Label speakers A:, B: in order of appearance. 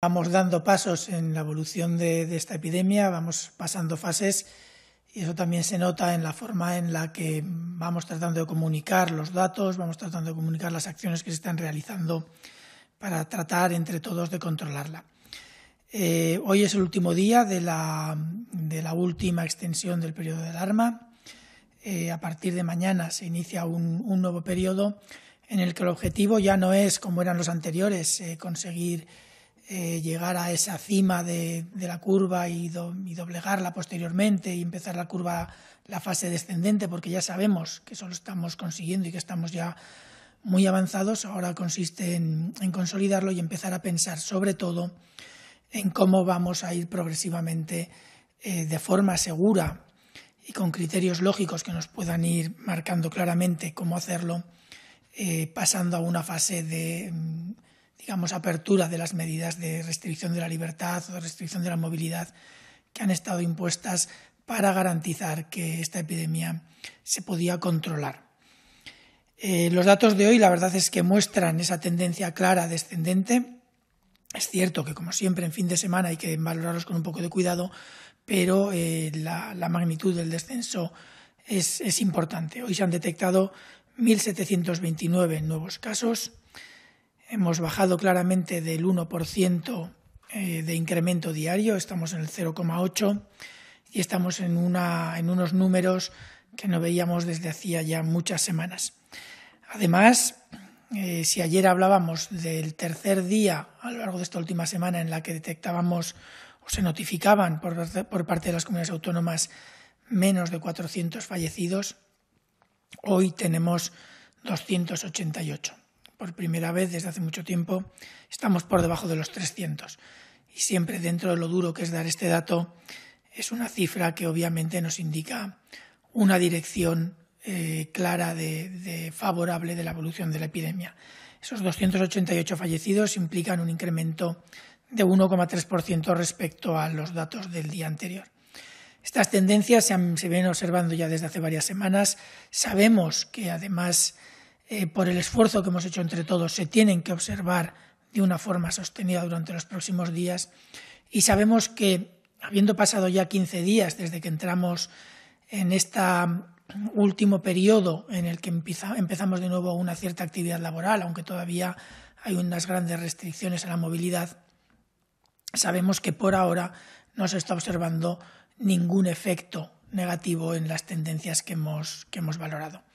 A: Vamos dando pasos en la evolución de, esta epidemia, vamos pasando fases y eso también se nota en la forma en la que vamos tratando de comunicar los datos, vamos tratando de comunicar las acciones que se están realizando para tratar entre todos de controlarla. Eh, hoy es el último día de la, última extensión del periodo de alarma. Eh, a partir de mañana se inicia un, nuevo periodo en el que el objetivo ya no es, como eran los anteriores, eh, conseguir eh, llegar a esa cima de, la curva y, doblegarla posteriormente y empezar la curva, la fase descendente, porque ya sabemos que eso lo estamos consiguiendo y que estamos ya muy avanzados, ahora consiste en, consolidarlo y empezar a pensar sobre todo en cómo vamos a ir progresivamente eh, de forma segura y con criterios lógicos que nos puedan ir marcando claramente cómo hacerlo, eh, pasando a una fase de digamos, apertura de las medidas de restricción de la libertad o de restricción de la movilidad que han estado impuestas para garantizar que esta epidemia se podía controlar. Eh, los datos de hoy, la verdad es que muestran esa tendencia clara descendente. Es cierto que, como siempre, en fin de semana hay que valorarlos con un poco de cuidado, pero eh, la, magnitud del descenso es importante. Hoy se han detectado 1.729 nuevos casos, Hemos bajado claramente del 1% eh, de incremento diario, estamos en el 0,8% y estamos en, una, en unos números que no veíamos desde hacía ya muchas semanas. Además, eh, si ayer hablábamos del tercer día a lo largo de esta última semana en la que detectábamos o se notificaban por, por parte de las comunidades autónomas menos de 400 fallecidos, hoy tenemos 288 por primera vez desde hace mucho tiempo, estamos por debajo de los 300. Y siempre dentro de lo duro que es dar este dato, es una cifra que obviamente nos indica una dirección eh, clara de, favorable de la evolución de la epidemia. Esos 288 fallecidos implican un incremento de 1,3% respecto a los datos del día anterior. Estas tendencias se, ven se, observando ya desde hace varias semanas. Sabemos que además eh, por el esfuerzo que hemos hecho entre todos, se tienen que observar de una forma sostenida durante los próximos días. Y sabemos que, habiendo pasado ya 15 días desde que entramos en este último periodo en el que empezamos de nuevo una cierta actividad laboral, aunque todavía hay unas grandes restricciones a la movilidad, sabemos que por ahora no se está observando ningún efecto negativo en las tendencias que hemos valorado.